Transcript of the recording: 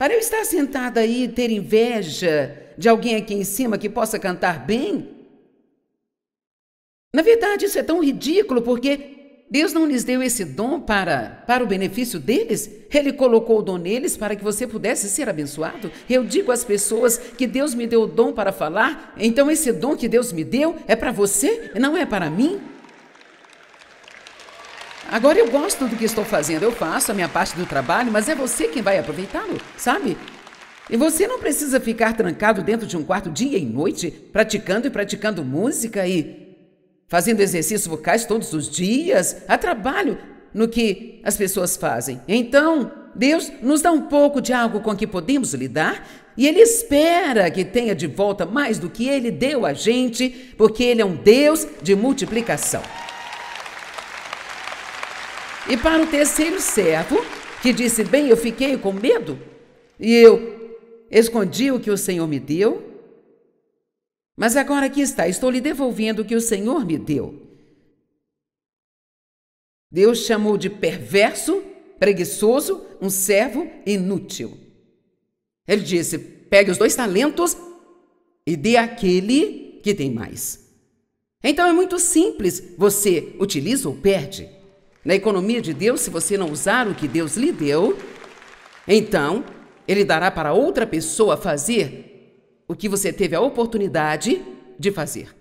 Para eu estar sentada aí e ter inveja de alguém aqui em cima que possa cantar bem? Na verdade, isso é tão ridículo porque Deus não lhes deu esse dom para, para o benefício deles, Ele colocou o dom neles para que você pudesse ser abençoado. Eu digo às pessoas que Deus me deu o dom para falar, então esse dom que Deus me deu é para você, não é para mim. Agora eu gosto do que estou fazendo, eu faço a minha parte do trabalho, mas é você quem vai aproveitá-lo, sabe? E você não precisa ficar trancado dentro de um quarto dia e noite, praticando e praticando música e fazendo exercícios vocais todos os dias, Há trabalho no que as pessoas fazem. Então, Deus nos dá um pouco de algo com que podemos lidar e Ele espera que tenha de volta mais do que Ele deu a gente, porque Ele é um Deus de multiplicação. E para o terceiro servo, que disse: Bem, eu fiquei com medo e eu escondi o que o Senhor me deu. Mas agora aqui está, estou lhe devolvendo o que o Senhor me deu. Deus chamou de perverso, preguiçoso, um servo inútil. Ele disse: pegue os dois talentos e dê aquele que tem mais. Então é muito simples, você utiliza ou perde. Na economia de Deus, se você não usar o que Deus lhe deu, então Ele dará para outra pessoa fazer o que você teve a oportunidade de fazer.